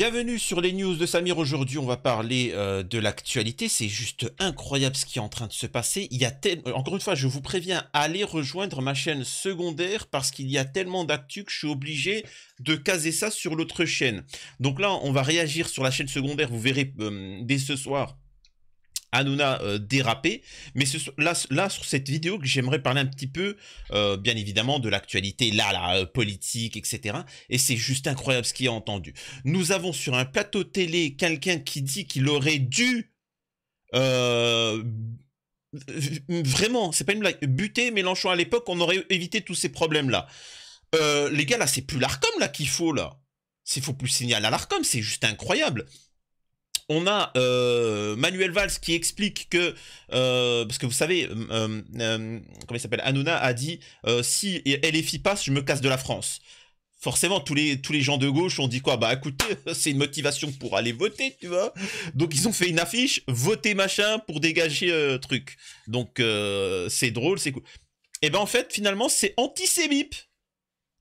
Bienvenue sur les news de Samir. Aujourd'hui, on va parler euh, de l'actualité. C'est juste incroyable ce qui est en train de se passer. Il y a tellement. Encore une fois, je vous préviens, allez rejoindre ma chaîne secondaire parce qu'il y a tellement d'actu que je suis obligé de caser ça sur l'autre chaîne. Donc là, on va réagir sur la chaîne secondaire. Vous verrez euh, dès ce soir Hanouna euh, dérapé, Mais ce, là, sur cette vidéo, que j'aimerais parler un petit peu, euh, bien évidemment, de l'actualité, là, la euh, politique, etc. Et c'est juste incroyable ce qu'il a entendu. Nous avons sur un plateau télé quelqu'un qui dit qu'il aurait dû... vraiment, c'est pas une blague. Buter Mélenchon à l'époque, on aurait évité tous ces problèmes-là. les gars, là, c'est plus l'ARCOM, là, qu'il faut, là. C'est faut plus signaler à l'ARCOM, c'est juste incroyable on a euh, Manuel Valls qui explique que, euh, parce que vous savez, euh, comment il s'appelle, Hanouna a dit, si LFI passe, je me casse de la France. Forcément, tous les, tous les gens de gauche ont dit quoi Bah écoutez, c'est une motivation pour aller voter, tu vois. Donc ils ont fait une affiche, voter machin pour dégager truc. Donc c'est drôle, c'est cool. Et eh ben en fait, finalement, c'est antisémite.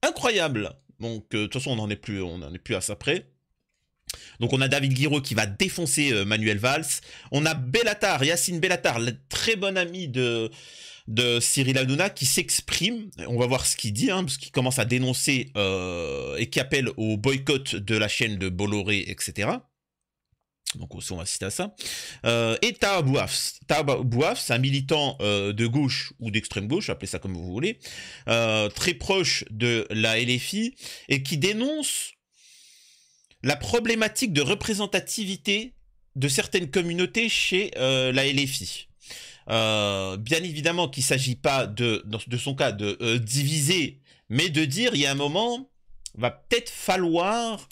Incroyable. Donc de toute façon, on n'en est plus, on en est plus à ça près. Donc on a David Guiraud qui va défoncer euh, Manuel Valls. On a Bellatar, Yacine Bellatar, le très bonne amie de, de Cyril Hanouna qui s'exprime. On va voir ce qu'il dit, hein, parce qu'il commence à dénoncer euh, et qui appelle au boycott de la chaîne de Bolloré, etc. Donc aussi on va citer à ça. Euh, et Taha c'est un militant de gauche ou d'extrême gauche, appelez ça comme vous voulez, très proche de la LFI, et qui dénonce la problématique de représentativité de certaines communautés chez euh, la LFI. Euh, bien évidemment qu'il ne s'agit pas de, dans, de son cas, de euh, diviser, mais de dire, il y a un moment, va peut-être falloir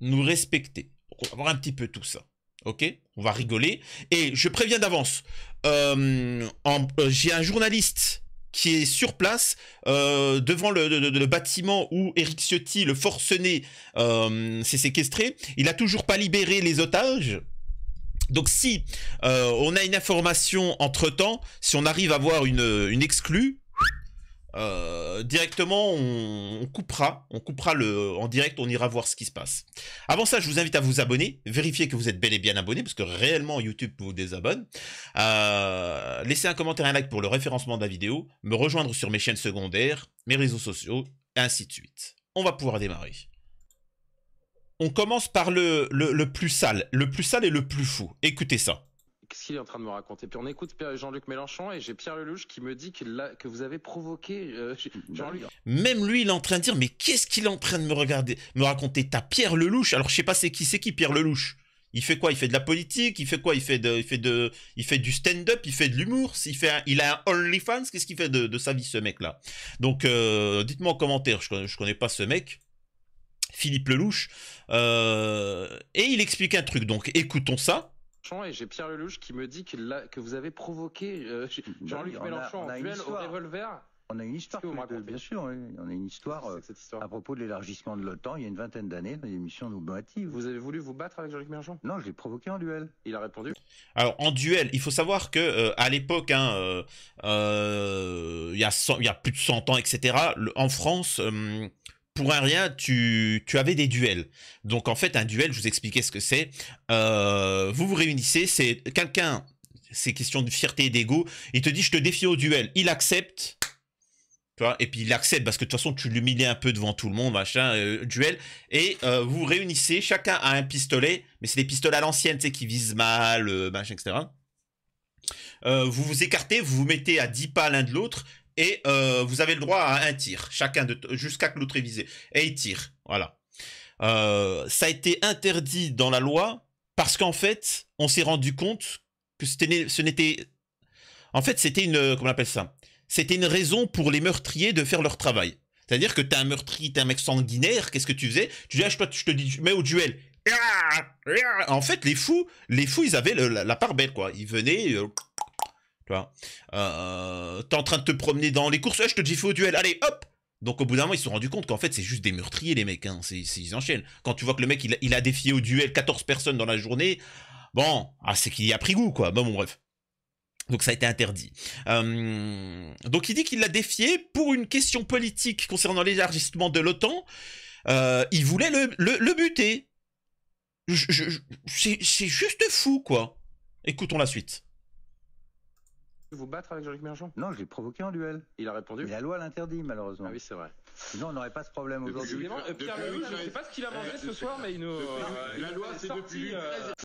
nous respecter. on va voir un petit peu tout ça. Ok On va rigoler. Et je préviens d'avance, j'ai un journaliste qui est sur place euh, devant le, bâtiment où Eric Ciotti, le forcené, euh, s'est séquestré. Il a toujours pas libéré les otages. Donc si euh, on a une information entre temps, si on arrive à voir une, une exclue, euh, directement on, coupera, on coupera le en direct, on ira voir ce qui se passe. Avant ça, je vous invite à vous abonner, vérifiez que vous êtes bel et bien abonné parce que réellement YouTube vous désabonne. Euh, laissez un commentaire, un like pour le référencement de la vidéo, me rejoindre sur mes chaînes secondaires, mes réseaux sociaux, et ainsi de suite. On va pouvoir démarrer. On commence par le, le, le plus sale, le plus sale et le plus fou. Écoutez ça qu'est-ce qu'il est en train de me raconter Puis on écoute Jean-Luc Mélenchon et j'ai Pierre Lelouch qui me dit que vous avez provoqué euh, bah Jean-Luc. Même lui, il est en train de dire mais qu'est-ce qu'il est en train de me regarder, me raconter T'as Pierre Lelouch Alors je sais pas c'est qui, c'est qui Pierre Lelouch il fait quoi Il fait de la politique Il fait quoi Il fait de, il fait de, il fait du stand-up. Il fait de l'humour. Il fait, il a un OnlyFans. Qu'est-ce qu'il fait de, sa vie ce mec-là Donc, euh, dites-moi en commentaire. Je, connais, connais pas ce mec. Philippe Lelouch. Euh, et il explique un truc. Donc, écoutons ça et j'ai Pierre Lelouch qui me dit que vous avez provoqué euh, bah Jean-Luc Mélenchon en duel au revolver. On a une histoire, bien sûr. On a une euh, histoire, à propos de l'élargissement de l'OTAN il y a une vingtaine d'années dans l'émission nous Vous avez voulu vous battre avec Jean-Luc Mélenchon Non, je l'ai provoqué en duel. Il a répondu. Alors en duel, il faut savoir que euh, à l'époque, hein, il y, a plus de 100 ans, etc. en France pour un rien, tu, avais des duels. Donc en fait, un duel, je vous expliquais ce que c'est. Euh, vous vous réunissez, c'est quelqu'un, c'est question de fierté et d'ego, il te dit je te défie au duel, il accepte. Tu vois, et puis il accepte parce que de toute façon tu l'humilies un peu devant tout le monde, machin, euh, duel. Et euh, vous vous réunissez, chacun a un pistolet, mais c'est des pistolets à l'ancienne, tu sais, qui visent mal, machin, etc. vous vous écartez, vous vous mettez à 10 pas l'un de l'autre, et euh, vous avez le droit à un tir, chacun de jusqu'à que l'autre est visé. Et il tire, voilà. Euh, ça a été interdit dans la loi parce qu'en fait, on s'est rendu compte que ce n'était... En fait, c'était une... Euh, comment on appelle ça C'était une raison pour les meurtriers de faire leur travail. C'est-à-dire que t'es un meurtrier, t'es un mec sanguinaire, qu'est-ce que tu faisais Tu dis, ah, je, je te dis, mets au duel. En fait, les fous, les fous, ils avaient la, part belle, quoi. Ils venaient... Tu vois euh, T'es en train de te promener dans les courses, je te dis fais au duel, allez, hop donc au bout d'un moment, ils se sont rendus compte qu'en fait, c'est juste des meurtriers, les mecs. Hein. c'est ils enchaînent. Quand tu vois que le mec, il, a défié au duel 14 personnes dans la journée, bon, ah, c'est qu'il y a pris goût, quoi. Bon, bon bref. Donc ça a été interdit. Euh, donc il dit qu'il l'a défié pour une question politique concernant l'élargissement de l'OTAN. Euh, il voulait le, le, le buter. c'est juste fou, quoi. Écoutons la suite vous battre avec Jean-Luc Non, je l'ai provoqué en duel. Il a répondu Mais la loi l'interdit, malheureusement. Ah oui, c'est vrai. Sinon, on n'aurait pas ce problème aujourd'hui. Euh, je sais pas ce qu'il a euh, ce soir, mais il euh, la loi, c'est depuis.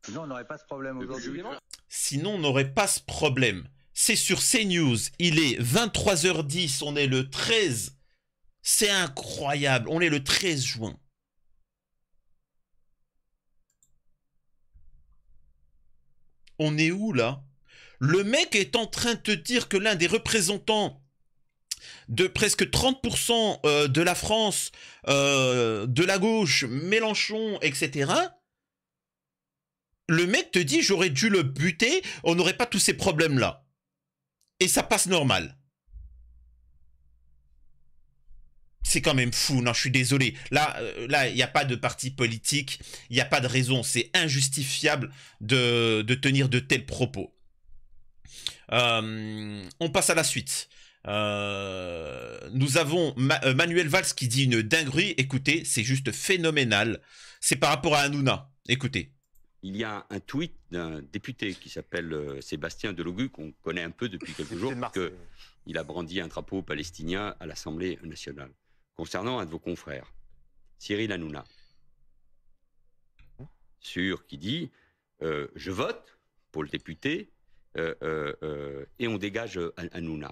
Sinon, on n'aurait pas ce problème aujourd'hui. Sinon, on n'aurait pas ce problème. C'est sur CNews. Il est 23h10. On est le 13. C'est incroyable. On est le 13 juin. On est où là le mec est en train de te dire que l'un des représentants de presque 30% euh, de la France, euh, de la gauche, Mélenchon, etc., le mec te dit j'aurais dû le buter, on n'aurait pas tous ces problèmes-là. Et ça passe normal. C'est quand même fou, non, je suis désolé. Là, euh, là, il n'y a pas de parti politique, il n'y a pas de raison, c'est injustifiable de, de tenir de tels propos. Euh, on passe à la suite. Euh, nous avons euh, Manuel Valls qui dit une dinguerie. Écoutez, c'est juste phénoménal. C'est par rapport à Hanouna. Écoutez. Il y a un tweet d'un député qui s'appelle Sébastien Delogu, qu'on connaît un peu depuis quelques jours, parce que il a brandi un drapeau palestinien à l'Assemblée nationale. Concernant un de vos confrères, Cyril Hanouna, hein sur qui dit Je vote pour le député euh, euh, euh, et on dégage Anouna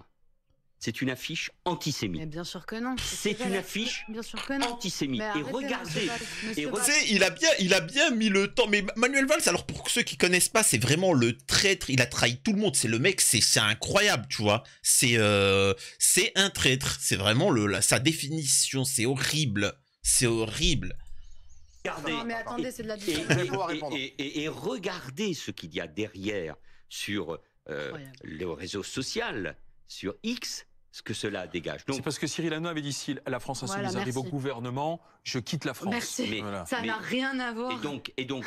C'est une affiche antisémite. bien sûr que non. C'est une affiche bien sûr antisémite. et regardez. Et il a bien, il a bien mis le temps. Mais Manuel Valls, alors pour ceux qui connaissent pas, c'est vraiment le traître. Il a trahi tout le monde. C'est le mec. C'est incroyable, tu vois. C'est c'est un traître. C'est vraiment le sa définition. C'est horrible. C'est horrible. Regardez. Non, mais attendez, c'est de la et, et, et regardez ce qu'il y a derrière sur euh, les réseaux sociaux, sur X, ce que cela dégage. C'est parce que Cyril Hanouna avait dit si la France insoumise voilà, arrive au gouvernement, je quitte la France. Merci. Mais, Ça n'a rien à voir. Et donc, et donc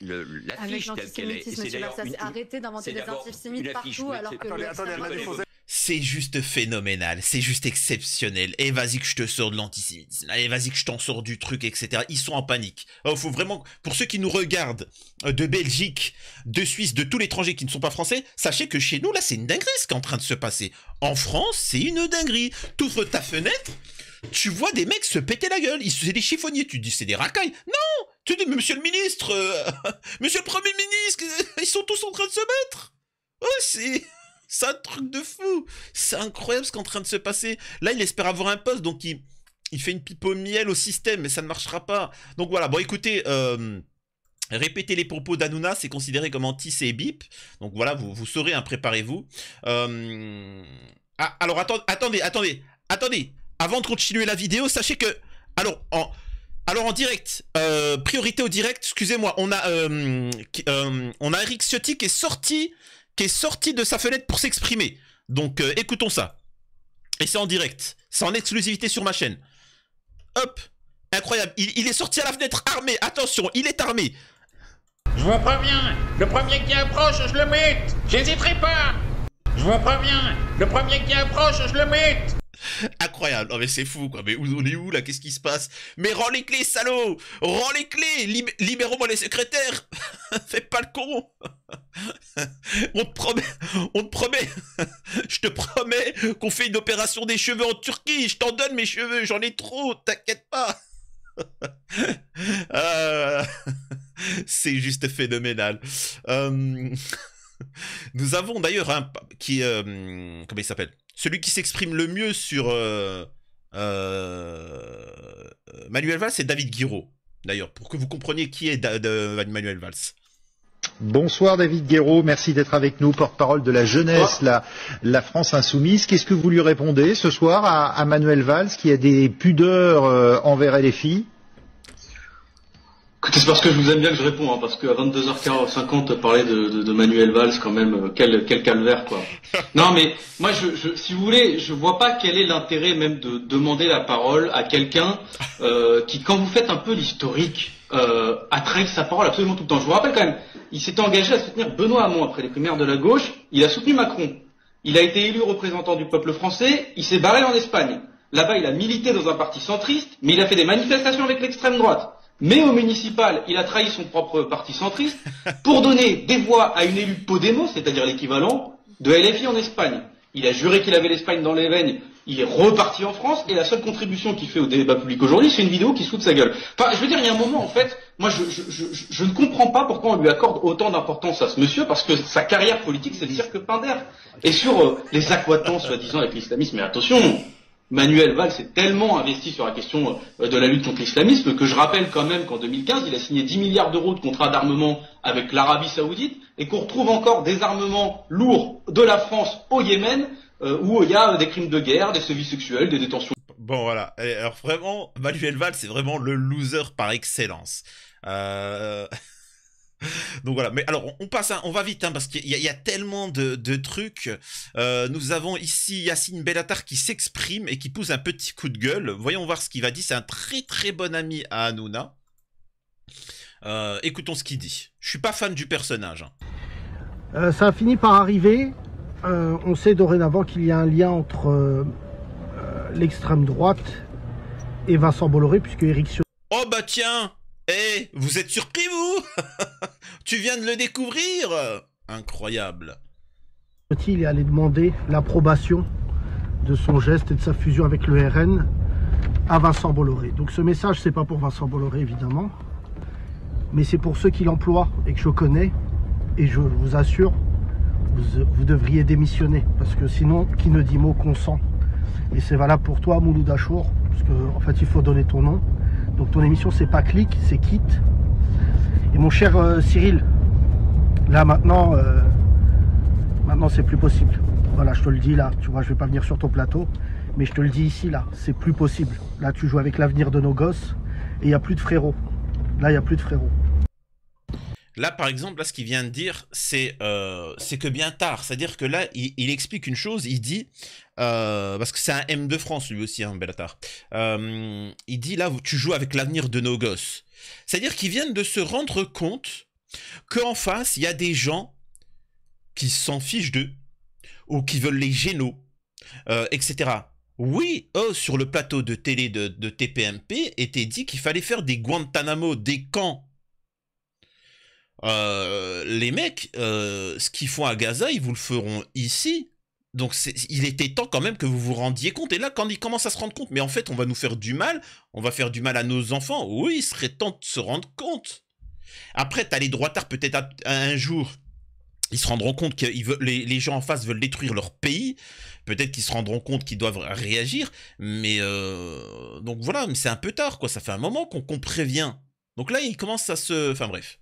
l'affiche telle qu'elle est, c'est d'ailleurs arrêter d'inventer des antisémites partout alors que attendez, attendez, c'est juste phénoménal, c'est juste exceptionnel. Et vas-y que je te sors de l'antisémitisme, et vas-y que je t'en sors du truc, etc. Ils sont en panique. Oh, faut vraiment, pour ceux qui nous regardent euh, de Belgique, de Suisse, de tout l'étranger qui ne sont pas français, sachez que chez nous, là, c'est une dinguerie ce qui est en train de se passer. En France, c'est une dinguerie. T'ouvres ta fenêtre, tu vois des mecs se péter la gueule. c'est des chiffonniers. Tu dis c'est des racailles. Non, tu dis Monsieur le ministre, euh, Monsieur le Premier ministre, ils sont tous en train de se battre. Oh c'est c'est un truc de fou. C'est incroyable ce qui est en train de se passer. Là, il espère avoir un poste, donc il, fait une pipe au miel au système, mais ça ne marchera pas. Donc voilà, bon écoutez... Euh, répétez les propos d'Anouna, c'est considéré comme anti et bip. Donc voilà, vous, saurez, hein, préparez-vous. Euh, ah, alors attendez, attendez, attendez, attendez. Avant de continuer la vidéo, sachez que... Alors, en... Alors en direct, euh, priorité au direct, excusez-moi, on a on a Eric Ciotti qui est sorti qui est sorti de sa fenêtre pour s'exprimer. Donc euh, écoutons ça. Et c'est en direct. C'est en exclusivité sur ma chaîne. Hop Incroyable. Il, est sorti à la fenêtre armé. Attention, il est armé. Je vous préviens, le premier qui approche, je le mette J'hésiterai pas. Je vous préviens, le premier qui approche, je le mette Incroyable. mais c'est fou, quoi. Mais où, on est où, là Qu'est-ce qui se passe Mais rends les clés, salaud Rends les clés Libérons-moi les secrétaires Fais pas le con On te promet, on te promet, je te promets qu'on fait une opération des cheveux en Turquie. Je t'en donne mes cheveux, j'en ai trop, t'inquiète pas. Euh, c'est juste phénoménal. Euh, nous avons d'ailleurs un qui, euh, comment il s'appelle celui qui s'exprime le mieux sur euh, euh, Manuel Valls, c'est David Guiraud, d'ailleurs, pour que vous compreniez qui est Manuel Valls. Bonsoir David Guiraud, merci d'être avec nous, porte-parole de la jeunesse, la, France insoumise. Qu'est-ce que vous lui répondez ce soir à, Manuel Valls qui a des pudeurs euh, envers les filles Écoutez, c'est parce que je vous aime bien que je réponds, hein, parce qu'à 22h50, parler de, Manuel Valls, quand même, euh, quel, calvaire, quoi. non, mais moi, je, si vous voulez, je vois pas quel est l'intérêt même de demander la parole à quelqu'un euh, qui, quand vous faites un peu l'historique, euh, a sa parole absolument tout le temps. Je vous rappelle quand même, il s'est engagé à soutenir Benoît Hamon après les primaires de la gauche, il a soutenu Macron. Il a été élu représentant du peuple français, il s'est barré en Espagne. Là-bas, il a milité dans un parti centriste, mais il a fait des manifestations avec l'extrême droite mais au municipal, il a trahi son propre parti centriste pour donner des voix à une élue Podemos, c'est-à-dire l'équivalent de LFI en Espagne. Il a juré qu'il avait l'Espagne dans les veines, il est reparti en France, et la seule contribution qu'il fait au débat public aujourd'hui, c'est une vidéo qui de sa gueule. Enfin, je veux dire, il y a un moment, en fait, moi, je, ne comprends pas pourquoi on lui accorde autant d'importance à ce monsieur, parce que sa carrière politique, c'est le cirque Pinder. Et sur euh, les aquatons, soi-disant, avec l'islamisme, mais attention, Manuel Valls s'est tellement investi sur la question euh, de la lutte contre l'islamisme que je rappelle quand même qu'en 2015, il a signé 10 milliards d'euros de contrats d'armement avec l'Arabie saoudite et qu'on retrouve encore des armements lourds de la France au Yémen euh, où il y a euh, des crimes de guerre, des sévices sexuels, des détentions. Bon voilà, alors vraiment, Manuel Valls c'est vraiment le loser par excellence. Donc voilà, mais alors on passe, on va vite hein, parce qu'il y, a tellement de, trucs. Euh, nous avons ici Yacine Bellatar qui s'exprime et qui pousse un petit coup de gueule. Voyons voir ce qu'il va dire. C'est un très très bon ami à Hanouna. Euh, écoutons ce qu'il dit. Je suis pas fan du personnage. Hein. Euh, ça a fini par arriver. on sait dorénavant qu'il y a un lien entre l'extrême droite et Vincent Bolloré puisque Eric. Oh bah tiens eh, vous êtes surpris, vous Tu viens de le découvrir Incroyable. Faut-il allé demander l'approbation de son geste et de sa fusion avec le RN à Vincent Bolloré. Donc ce message, c'est pas pour Vincent Bolloré, évidemment, mais c'est pour ceux qui l'emploient et que je connais. Et je vous assure, vous, devriez démissionner, parce que sinon, qui ne dit mot consent. Et c'est valable pour toi, Mouloud Achour, parce qu'en fait, il faut donner ton nom. Donc ton émission c'est pas clic, c'est quitte. Et mon cher euh, Cyril, là maintenant, euh, maintenant c'est plus possible. Voilà, je te le dis là, tu vois, je vais pas venir sur ton plateau, mais je te le dis ici là, c'est plus possible. Là tu joues avec l'avenir de nos gosses et il n'y a plus de frérot. Là il n'y a plus de frérot. Là, par exemple, là, ce qu'il vient de dire, c'est euh, que bien tard. C'est-à-dire que là, il, explique une chose, il dit, euh, parce que c'est un M de France lui aussi, hein, euh, il dit là, tu joues avec l'avenir de nos gosses. C'est-à-dire qu'ils viennent de se rendre compte qu'en face, il y a des gens qui s'en fichent d'eux, ou qui veulent les génos, etc. Oui, sur le plateau de télé de, de TPMP, était dit qu'il fallait faire des Guantanamo, des camps euh, les mecs, euh, ce qu'ils font à Gaza, ils vous le feront ici. Donc il était temps quand même que vous vous rendiez compte. Et là, quand ils commencent à se rendre compte, mais en fait, on va nous faire du mal, on va faire du mal à nos enfants. Oui, il serait temps de se rendre compte. Après, t'as les droits tard, peut-être un jour, ils se rendront compte que les, les, gens en face veulent détruire leur pays. Peut-être qu'ils se rendront compte qu'ils doivent réagir. Mais euh, donc voilà, c'est un peu tard, quoi. Ça fait un moment qu'on prévient. Donc là, ils commencent à se... Enfin bref.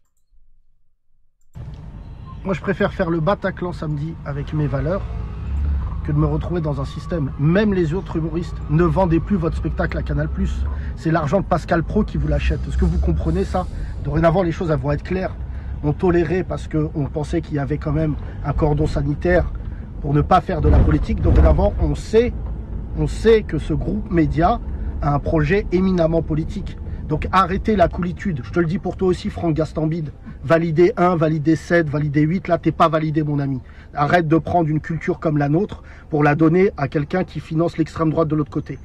Moi, je préfère faire le Bataclan samedi avec mes valeurs que de me retrouver dans un système. Même les autres humoristes, ne vendez plus votre spectacle à Canal+. C'est l'argent de Pascal Pro qui vous l'achète. Est-ce que vous comprenez ça Dorénavant, les choses vont être claires. On tolérait parce qu'on pensait qu'il y avait quand même un cordon sanitaire pour ne pas faire de la politique. Dorénavant, on sait, on sait que ce groupe média a un projet éminemment politique. Donc arrêtez la coulitude. Je te le dis pour toi aussi, Franck Gastambide validé 1, validé 7, validé 8, là t'es pas validé mon ami. Arrête de prendre une culture comme la nôtre pour la donner à quelqu'un qui finance l'extrême droite de l'autre côté.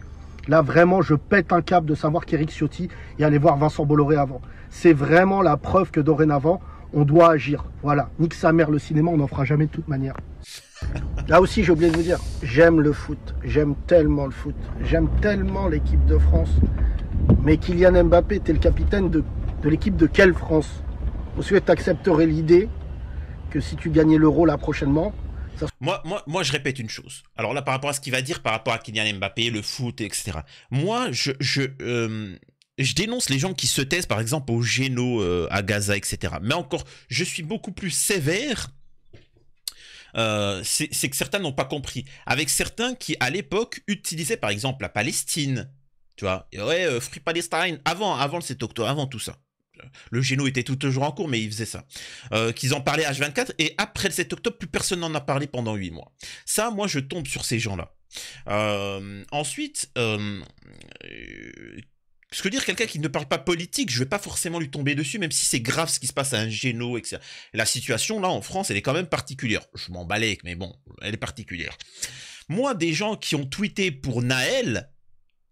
Là vraiment je pète un câble de savoir qu'Eric Ciotti est aller voir Vincent Bolloré avant. C'est vraiment la preuve que dorénavant on doit agir. Voilà, nique sa mère le cinéma, on n'en fera jamais de toute manière. Là aussi, j'ai oublié de vous dire, j'aime le foot, j'aime tellement le foot, j'aime tellement l'équipe de France. Mais Kylian Mbappé, était le capitaine de, de l'équipe de quelle France Ensuite, tu accepterais l'idée que si tu gagnais l'euro là prochainement, moi, moi, moi, je répète une chose. Alors là, par rapport à ce qu'il va dire, par rapport à Kylian Mbappé, le foot, etc. Moi, je, je, euh, je dénonce les gens qui se taisent, par exemple, au Géno, euh, à Gaza, etc. Mais encore, je suis beaucoup plus sévère. Euh, c'est que certains n'ont pas compris. Avec certains qui, à l'époque, utilisaient, par exemple, la Palestine. Tu vois, ouais, Free Palestine, avant, avant le 7 octobre, avant tout ça le géno était tout toujours en cours, mais il faisait ça. Euh, qu'ils en parlaient H24, et après le 7 octobre, plus personne n'en a parlé pendant 8 mois. Ça, moi, je tombe sur ces gens-là. Euh, ensuite, euh, ce que dire quelqu'un qui ne parle pas politique, je vais pas forcément lui tomber dessus, même si c'est grave ce qui se passe à un géno, etc. La situation, là, en France, elle est quand même particulière. Je m'en balais, mais bon, elle est particulière. Moi, des gens qui ont tweeté pour Naël,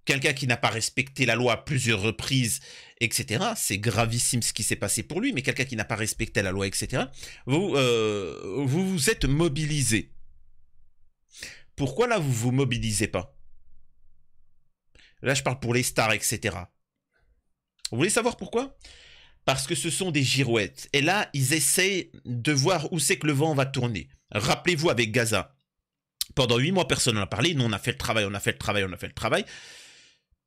quelqu'un qui n'a pas respecté la loi à plusieurs reprises, etc. C'est gravissime ce qui s'est passé pour lui, mais quelqu'un qui n'a pas respecté la loi, etc. Vous, euh, vous vous êtes mobilisé. Pourquoi là vous vous mobilisez pas Là je parle pour les stars, etc. Vous voulez savoir pourquoi Parce que ce sont des girouettes. Et là, ils essayent de voir où c'est que le vent va tourner. Rappelez-vous avec Gaza. Pendant huit mois, personne n'en a parlé. Nous, on a fait le travail, on a fait le travail, on a fait le travail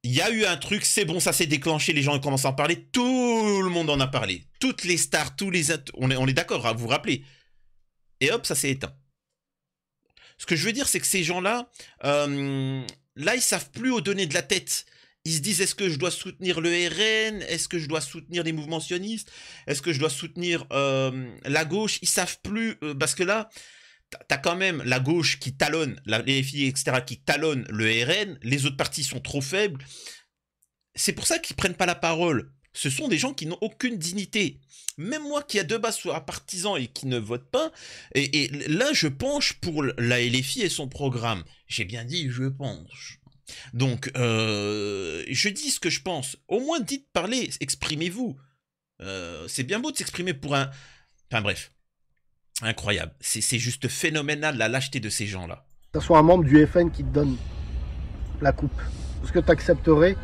il y a eu un truc, c'est bon, ça s'est déclenché, les gens ont commencé à en parler, tout le monde en a parlé. Toutes les stars, tous les... On est, on est d'accord, hein, vous, vous rappeler. Et hop, ça s'est éteint. Ce que je veux dire, c'est que ces gens-là, euh, là, ils savent plus où donner de la tête. Ils se disent, est-ce que je dois soutenir le RN Est-ce que je dois soutenir les mouvements sionistes Est-ce que je dois soutenir euh, la gauche Ils savent plus, euh, parce que là, t'as quand même la gauche qui talonne, la, LFI, etc., qui talonne le RN, les autres partis sont trop faibles. C'est pour ça qu'ils prennent pas la parole. Ce sont des gens qui n'ont aucune dignité. Même moi qui à deux bases un partisan et qui ne vote pas, et, là je penche pour la LFI et son programme. J'ai bien dit je penche. Donc euh, je dis ce que je pense. Au moins dites, parler, exprimez-vous. Euh, c'est bien beau de s'exprimer pour un... Enfin bref. Incroyable. C'est juste phénoménal la lâcheté de ces gens-là. Ça soit un membre du FN qui te donne la coupe. Est-ce que tu accepterais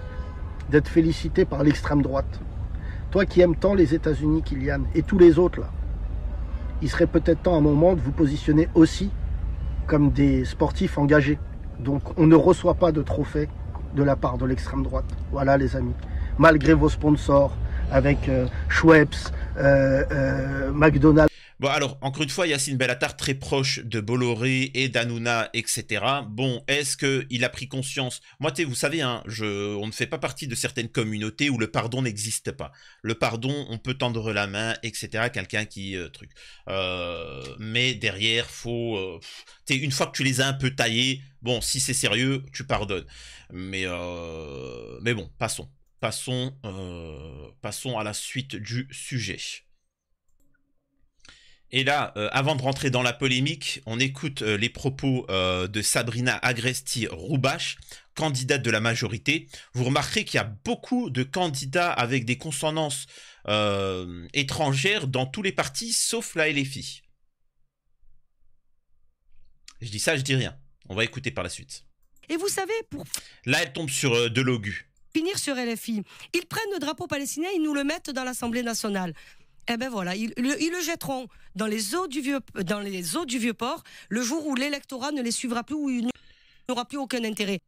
d'être félicité par l'extrême droite Toi qui aimes tant les États-Unis, Kylian, et tous les autres là, il serait peut-être temps à un moment de vous positionner aussi comme des sportifs engagés. Donc on ne reçoit pas de trophée de la part de l'extrême droite. Voilà les amis. Malgré vos sponsors avec euh, Schweppes, euh, euh, McDonald's. Bon, alors, encore une fois, Yacine Bellatar très proche de Bolloré et d'Anouna, etc. Bon, est-ce qu'il a pris conscience Moi, tu vous savez, hein, je, on ne fait pas partie de certaines communautés où le pardon n'existe pas. Le pardon, on peut tendre la main, etc. Quelqu'un qui... Euh, truc. Euh, mais derrière, faut... Euh, une fois que tu les as un peu taillés, bon, si c'est sérieux, tu pardonnes. Mais, mais bon, passons. Passons, passons à la suite du sujet. Et là, euh, avant de rentrer dans la polémique, on écoute euh, les propos euh, de Sabrina Agresti-Roubache, candidate de la majorité. Vous remarquerez qu'il y a beaucoup de candidats avec des consonances étrangères dans tous les partis, sauf la LFI. Je dis ça, je dis rien. On va écouter par la suite. Et vous savez, pour... Là, elle tombe sur de Finir sur LFI. Ils prennent le drapeau palestinien, ils nous le mettent dans l'Assemblée nationale. Eh ben voilà, ils, le jetteront dans les eaux du vieux, dans les eaux du vieux port le jour où l'électorat ne les suivra plus ou n'aura plus aucun intérêt.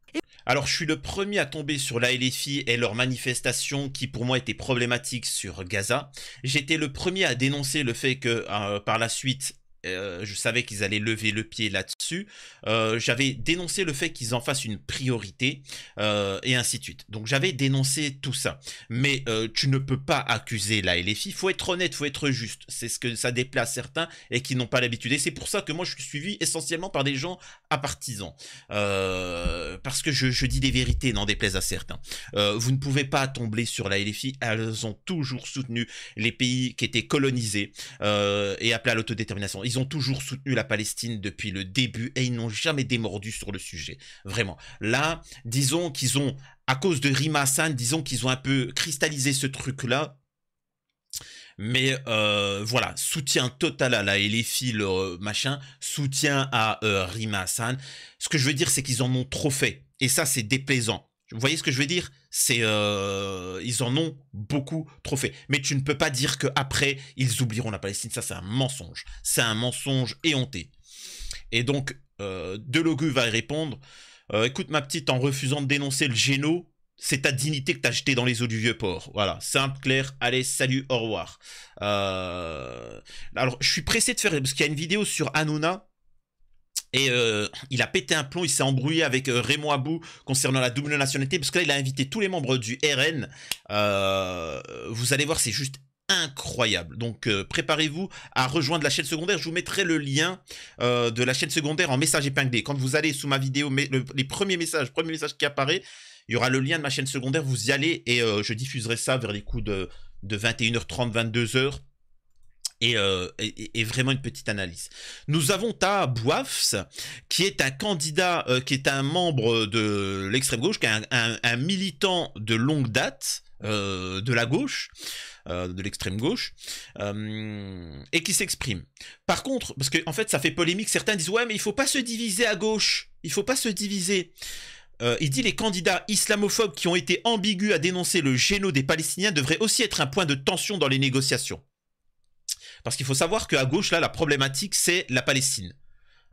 Alors, je suis le premier à tomber sur la LFI et leur manifestation qui, pour moi, était problématique sur Gaza. J'étais le premier à dénoncer le fait que, euh, par la suite, euh, je savais qu'ils allaient lever le pied là-dessus. Euh, j'avais dénoncé le fait qu'ils en fassent une priorité euh, et ainsi de suite. Donc j'avais dénoncé tout ça. Mais tu ne peux pas accuser la LFI. Faut être honnête, faut être juste. C'est ce que ça déplaît à certains et qui n'ont pas l'habitude. Et c'est pour ça que moi je suis suivi essentiellement par des gens à partisans parce que je, je, dis des vérités, n'en déplaise à certains. vous ne pouvez pas tomber sur la LFI. Elles ont toujours soutenu les pays qui étaient colonisés et appelés à l'autodétermination ils ont toujours soutenu la Palestine depuis le début et ils n'ont jamais démordu sur le sujet. Vraiment. Là, disons qu'ils ont, à cause de Rima Hassan, disons qu'ils ont un peu cristallisé ce truc-là. Mais euh, voilà, soutien total à la LFI, le euh, machin, soutien à euh, Rima Hassan. Ce que je veux dire, c'est qu'ils en ont trop fait. Et ça, c'est déplaisant. Vous voyez ce que je veux dire C'est euh, ils en ont beaucoup trop fait. Mais tu ne peux pas dire qu'après, ils oublieront la Palestine. Ça, c'est un mensonge. C'est un mensonge éhonté. Et donc, euh, Delogu va y répondre. Euh, écoute, ma petite, en refusant de dénoncer le Géno, c'est ta dignité que t'as jetée dans les eaux du vieux port. Voilà, simple, clair. Allez, salut, au revoir. Alors, je suis pressé de faire parce qu'il y a une vidéo sur Hanouna et euh, il a pété un plomb, il s'est embrouillé avec euh, Raymond Abou concernant la double nationalité, parce que là, il a invité tous les membres du RN. Euh, vous allez voir, c'est juste incroyable. Donc préparez-vous à rejoindre la chaîne secondaire. Je vous mettrai le lien de la chaîne secondaire en message épinglé. Quand vous allez sous ma vidéo, les premiers messages, premier message qui apparaît, il y aura le lien de ma chaîne secondaire. Vous y allez et je diffuserai ça vers les coups de, de 21h30, 22h. Euh, et, vraiment une petite analyse. Nous avons Ta Bouafs, qui est un candidat, euh, qui est un membre de l'extrême gauche, qui est un, militant de longue date euh, de la gauche, de l'extrême gauche, et qui s'exprime. Par contre, parce qu'en en fait ça fait polémique, certains disent ouais mais il ne faut pas se diviser à gauche, il faut pas se diviser. il dit les candidats islamophobes qui ont été ambigus à dénoncer le géno des Palestiniens devraient aussi être un point de tension dans les négociations. Parce qu'il faut savoir qu'à gauche, là, la problématique, c'est la Palestine.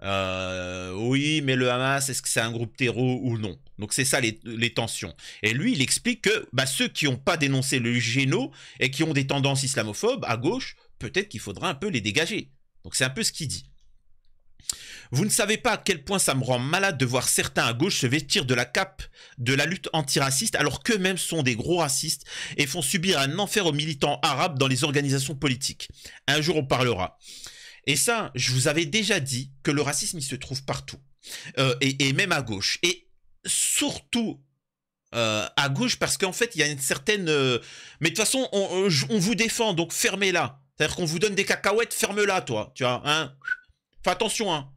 Euh, oui, mais le Hamas, est-ce que c'est un groupe terreau ou non Donc c'est ça les, tensions. Et lui, il explique que bah, ceux qui n'ont pas dénoncé le géno et qui ont des tendances islamophobes à gauche, peut-être qu'il faudra un peu les dégager. Donc c'est un peu ce qu'il dit. Vous ne savez pas à quel point ça me rend malade de voir certains à gauche se vêtir de la cape de la lutte antiraciste alors qu'eux-mêmes sont des gros racistes et font subir un enfer aux militants arabes dans les organisations politiques. Un jour on parlera. Et ça, je vous avais déjà dit que le racisme il se trouve partout. Euh, et, même à gauche. Et surtout euh, à gauche parce qu'en fait, il y a une certaine... Euh, mais de toute façon, on, vous défend, donc fermez-la. C'est-à-dire qu'on vous donne des cacahuètes, ferme-la, toi. Tu hein. Fais attention, hein.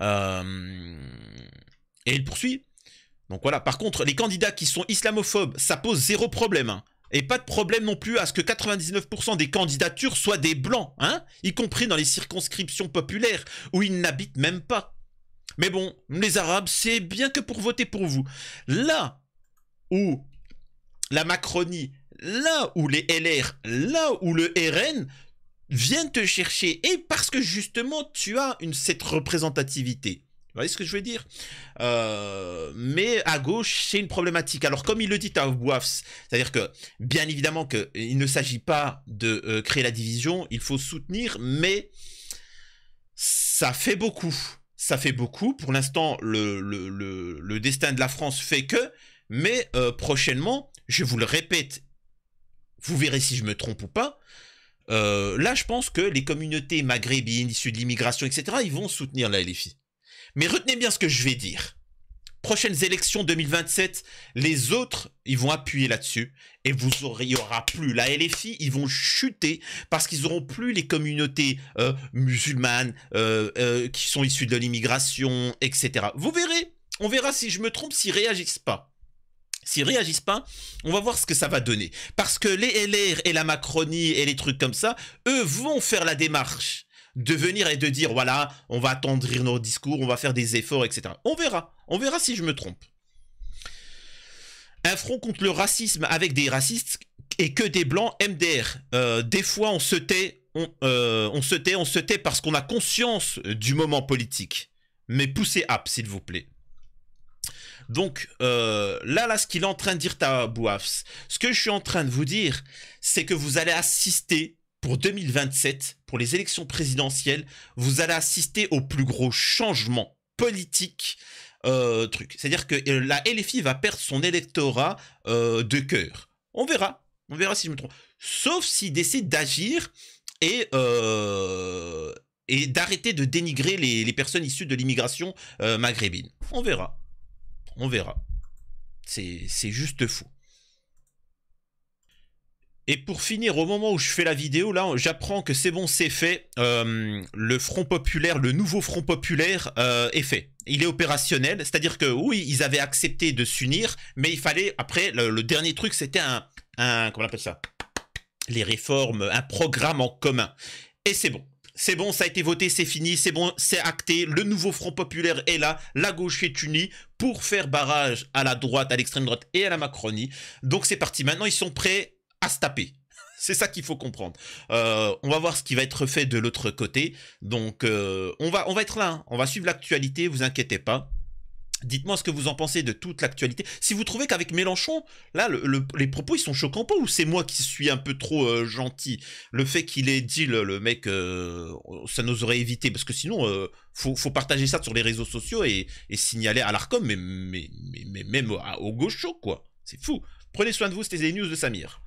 Euh, et il poursuit. Donc voilà, par contre, les candidats qui sont islamophobes, ça pose zéro problème. Hein. Et pas de problème non plus à ce que 99% des candidatures soient des blancs, hein y compris dans les circonscriptions populaires, où ils n'habitent même pas. Mais bon, les Arabes, c'est bien que pour voter pour vous. Là où la Macronie, là où les LR, là où le RN viennent te chercher et parce que justement tu as une, cette représentativité. Vous voyez ce que je veux dire euh, Mais à gauche, c'est une problématique. Alors comme il le dit à Wafs, c'est-à-dire que bien évidemment qu'il ne s'agit pas de euh, créer la division, il faut soutenir, mais ça fait beaucoup. Ça fait beaucoup. Pour l'instant, le, destin de la France fait que, mais euh, prochainement, je vous le répète, vous verrez si je me trompe ou pas, euh, là, je pense que les communautés maghrébines issues de l'immigration, etc., ils vont soutenir la LFI. Mais retenez bien ce que je vais dire. Prochaines élections 2027, les autres, ils vont appuyer là-dessus et vous aurez, il n'y aura plus la LFI, ils vont chuter parce qu'ils auront plus les communautés euh, musulmanes euh, qui sont issues de l'immigration, etc. Vous verrez, on verra si je me trompe, s'ils réagissent pas. S'ils réagissent pas, on va voir ce que ça va donner. Parce que les LR et la Macronie et les trucs comme ça, eux vont faire la démarche de venir et de dire, voilà, on va attendrir nos discours, on va faire des efforts, etc. On verra. On verra si je me trompe. Un front contre le racisme avec des racistes et que des blancs MDR. Euh, des fois, on se tait, euh, on, se tait, on se tait parce qu'on a conscience du moment politique. Mais poussez app, s'il vous plaît. Donc euh, là, là, ce qu'il est en train de dire, Tabouafs, ce que je suis en train de vous dire, c'est que vous allez assister pour 2027, pour les élections présidentielles, vous allez assister au plus gros changement politique. Euh, truc. C'est-à-dire que euh, la LFI va perdre son électorat de cœur. On verra. On verra si je me trompe. Sauf s'il décide d'agir et, et d'arrêter de dénigrer les, personnes issues de l'immigration maghrébine. On verra on verra. C'est juste fou. Et pour finir, au moment où je fais la vidéo, là, j'apprends que c'est bon, c'est fait. Euh, le Front Populaire, le nouveau Front Populaire euh, est fait. Il est opérationnel. C'est-à-dire que oui, ils avaient accepté de s'unir, mais il fallait, après, le, dernier truc, c'était un, un, comment on appelle ça Les réformes, un programme en commun. Et c'est bon c'est bon, ça a été voté, c'est fini, c'est bon, c'est acté, le nouveau Front Populaire est là, la gauche est unie pour faire barrage à la droite, à l'extrême droite et à la Macronie. Donc c'est parti, maintenant ils sont prêts à se taper. C'est ça qu'il faut comprendre. Euh, on va voir ce qui va être fait de l'autre côté. Donc, euh, on, va, on va être là. Hein. On va suivre l'actualité, vous inquiétez pas. Dites-moi ce que vous en pensez de toute l'actualité. Si vous trouvez qu'avec Mélenchon, là, les propos, ils sont choquants pas, ou c'est moi qui suis un peu trop euh, gentil Le fait qu'il ait dit, le, mec, euh, ça nous aurait évité, parce que sinon, euh, faut, partager ça sur les réseaux sociaux et, signaler à l'ARCOM, mais, mais, mais, même au gaucho, quoi. C'est fou. Prenez soin de vous, c'était les news de Samir.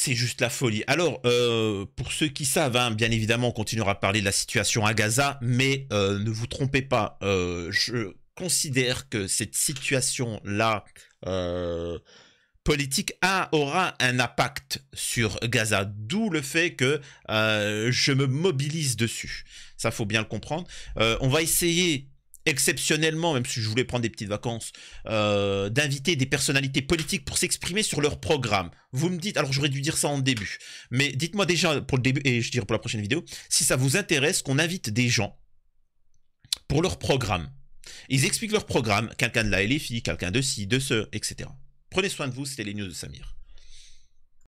c'est juste la folie. Alors, euh, pour ceux qui savent, hein, bien évidemment, on continuera à parler de la situation à Gaza, mais euh, ne vous trompez pas, euh, je considère que cette situation-là politique aura un impact sur Gaza, d'où le fait que je me mobilise dessus. Ça, faut bien le comprendre. on va essayer exceptionnellement, même si je voulais prendre des petites vacances, euh, d'inviter des personnalités politiques pour s'exprimer sur leur programme. Vous me dites, alors j'aurais dû dire ça en début, mais dites-moi déjà pour le début, et je dirai pour la prochaine vidéo, si ça vous intéresse qu'on invite des gens pour leur programme. Ils expliquent leur programme, quelqu'un de la LFI, quelqu'un de ci, de ce, etc. Prenez soin de vous, c'était les news de Samir.